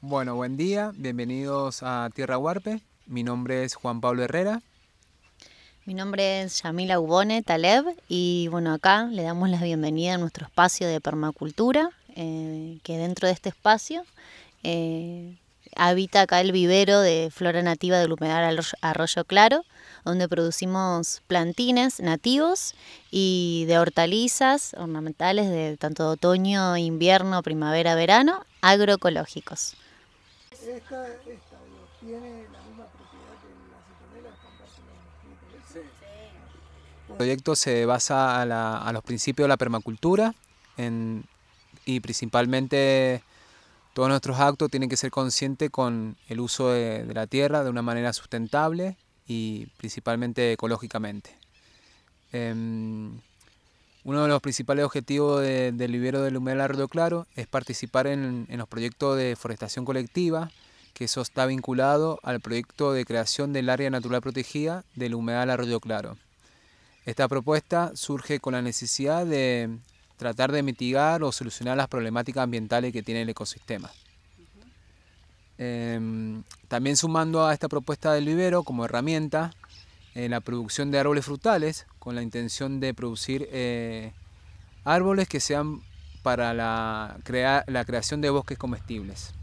Bueno, buen día, bienvenidos a Tierra Huarpe. Mi nombre es Juan Pablo Herrera. Mi nombre es Yamila Ubone Taleb y bueno, acá le damos la bienvenida a nuestro espacio de permacultura, eh, que dentro de este espacio eh, habita acá el vivero de flora nativa del humedal Arroyo Claro, donde producimos plantines nativos y de hortalizas ornamentales de tanto otoño, invierno, primavera, verano, agroecológicos. El proyecto se basa a, los principios de la permacultura y principalmente todos nuestros actos tienen que ser conscientes con el uso de, la tierra de una manera sustentable y principalmente ecológicamente. Em, uno de los principales objetivos del de del humedal Arroyo Claro es participar en, los proyectos de forestación colectiva, que eso está vinculado al proyecto de creación del área natural protegida del humedal Arroyo Claro. Esta propuesta surge con la necesidad de tratar de mitigar o solucionar las problemáticas ambientales que tiene el ecosistema. Em, también sumando a esta propuesta del vivero como herramienta, eh, la producción de árboles frutales, con la intención de producir eh, árboles que sean para la creación de bosques comestibles.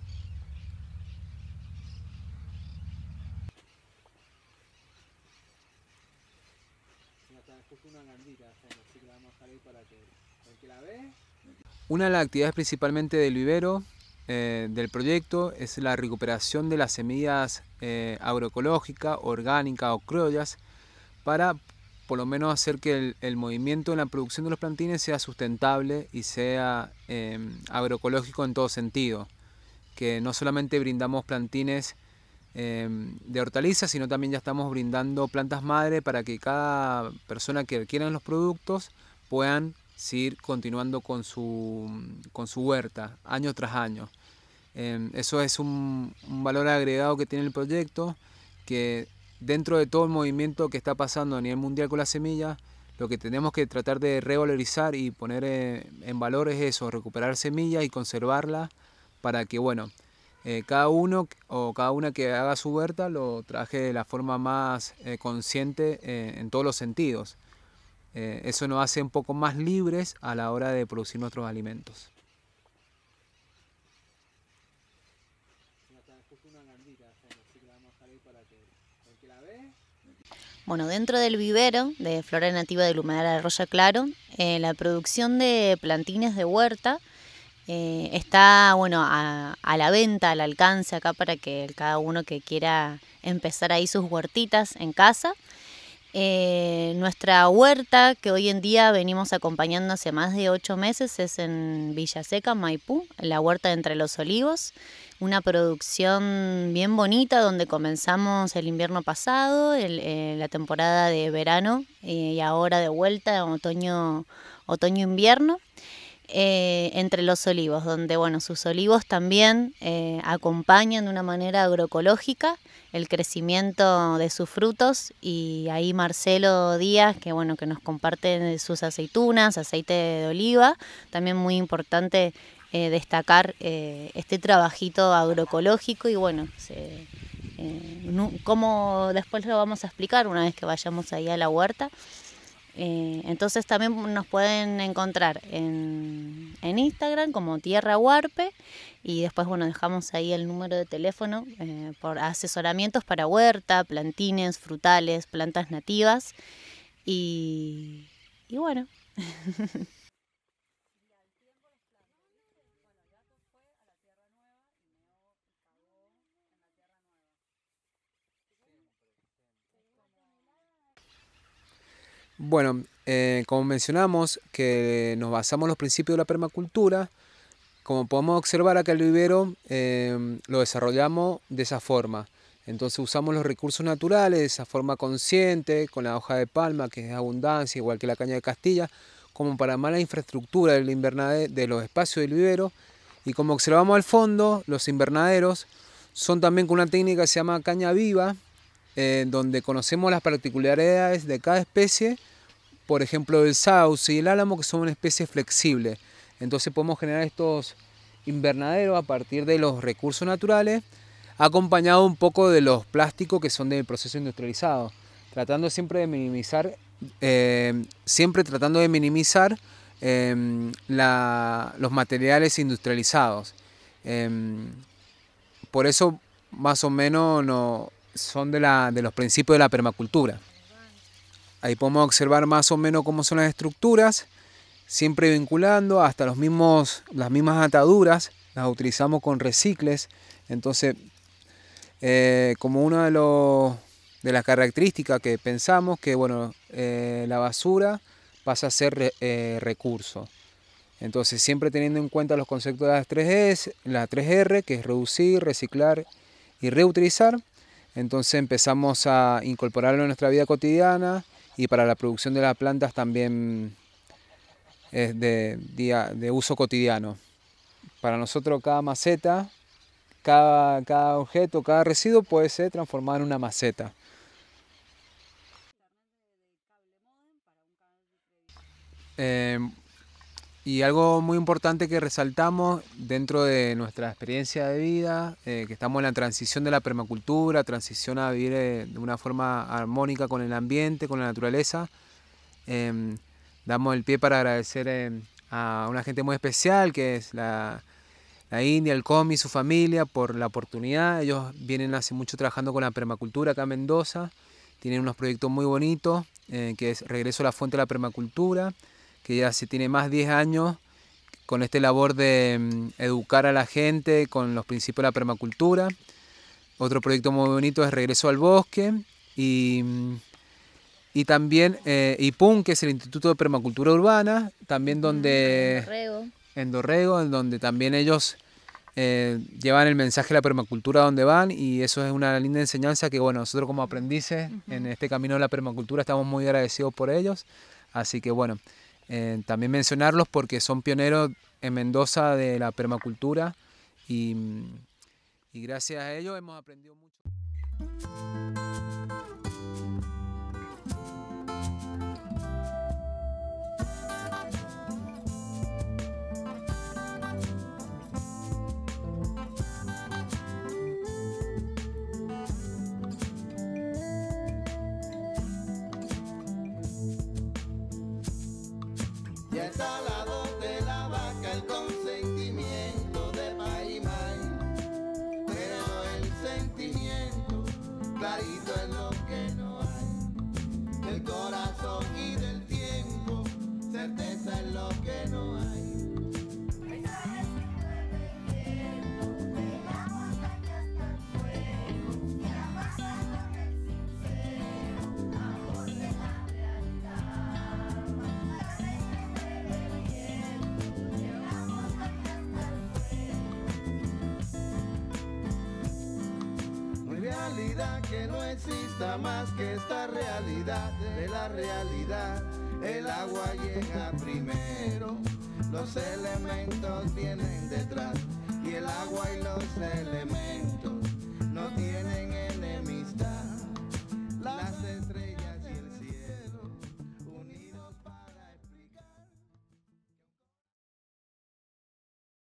Una de las actividades principalmente del vivero eh, del proyecto es la recuperación de las semillas eh, agroecológicas, orgánicas o criollas para por lo menos hacer que el, movimiento en la producción de los plantines sea sustentable y sea em, agroecológico en todo sentido. Que no solamente brindamos plantines em, de hortalizas, sino también ya estamos brindando plantas madre para que cada persona que adquieran los productos puedan seguir continuando con su, huerta año tras año. Em, eso es un, valor agregado que tiene el proyecto, que dentro de todo el movimiento que está pasando a nivel mundial con las semillas, lo que tenemos que tratar de revalorizar y poner eh, en valor es eso, recuperar semillas y conservarlas para que, bueno, eh, cada uno o cada una que haga su huerta lo traje de la forma más eh, consciente en todos los sentidos. Eh, eso nos hace un poco más libres a la hora de producir nuestros alimentos. Bueno, dentro del vivero de flora nativa del humedal de Arroyo Claro, eh, la producción de plantines de huerta eh, está bueno a, la venta, al alcance acá para que cada uno que quiera empezar ahí sus huertitas en casa. Eh, nuestra huerta, que hoy en día venimos acompañando hace más de ocho meses, es en Villaseca, Maipú, la huerta de entre los olivos. Una producción bien bonita donde comenzamos el invierno pasado, eh, la temporada de verano eh, y ahora de vuelta, otoño-invierno. otoño otoño invierno eh, entre los olivos, donde bueno, sus olivos también eh, acompañan de una manera agroecológica el crecimiento de sus frutos y ahí Marcelo Díaz, que bueno, que nos comparte sus aceitunas, aceite de oliva, también muy importante eh, destacar este trabajito agroecológico y bueno, se, como después lo vamos a explicar una vez que vayamos ahí a la huerta. Eh, entonces también nos pueden encontrar en, en, Instagram como Tierra Huarpe y después bueno dejamos ahí el número de teléfono eh, por asesoramientos para huerta, plantines, frutales, plantas nativas y, y bueno. Bueno, eh, como mencionamos, que nos basamos en los principios de la permacultura, como podemos observar acá el vivero eh, lo desarrollamos de esa forma. Entonces usamos los recursos naturales de esa forma consciente, con la hoja de palma, que es abundancia, igual que la caña de Castilla, como para la infraestructura del de los espacios del vivero. Y como observamos al fondo, los invernaderos son también con una técnica que se llama caña viva, eh, donde conocemos las particularidades de cada especie por ejemplo, el sauce y el álamo, que son una especie flexible. Entonces podemos generar estos invernaderos a partir de los recursos naturales, acompañado un poco de los plásticos que son del proceso industrializado, tratando siempre de minimizar, eh, siempre tratando de minimizar em, los materiales industrializados. Em, por eso más o menos son de los principios de la permacultura. Ahí podemos observar más o menos cómo son las estructuras, siempre vinculando hasta los mismos, las mismas ataduras, las utilizamos con recicles. Entonces, eh, como una de, de las características que pensamos, que bueno, eh, la basura pasa a ser eh, recurso. Entonces, siempre teniendo en cuenta los conceptos de las 3 la 3R, que es reducir, reciclar y reutilizar, entonces empezamos a incorporarlo en nuestra vida cotidiana, y para la producción de las plantas también es de, uso cotidiano. Para nosotros cada maceta, cada, cada objeto, cada residuo puede ser transformado en una maceta. Eh, y algo muy importante que resaltamos dentro de nuestra experiencia de vida, eh, que estamos en la transición de la permacultura, transición a vivir eh, de una forma armónica con el ambiente, con la naturaleza, em, damos el pie para agradecer em, a una gente muy especial, que es la, la India, el COMI, su familia, por la oportunidad. Ellos vienen hace mucho trabajando con la permacultura acá en Mendoza, tienen unos proyectos muy bonitos, eh, que es Regreso a la Fuente de la Permacultura que ya se tiene más de 10 años con esta labor de mm, educar a la gente con los principios de la permacultura. Otro proyecto muy bonito es Regreso al Bosque y, mm, y también eh, IPUN, que es el Instituto de Permacultura Urbana, también donde... En Dorrego. En donde también ellos eh, llevan el mensaje de la permacultura donde van y eso es una linda enseñanza que bueno, nosotros como aprendices en este camino de la permacultura estamos muy agradecidos por ellos. Así que bueno, eh, también mencionarlos porque son pioneros en Mendoza de la permacultura y gracias a ellos hemos aprendido mucho. que no exista más que esta realidad de la realidad. El agua llega primero, los elementos vienen detrás y el agua y los elementos